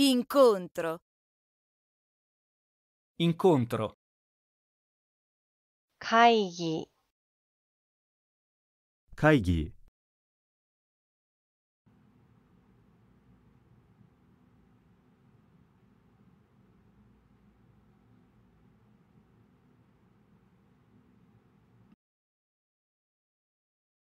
Incontro. Incontro. Kaigi. Kaigi.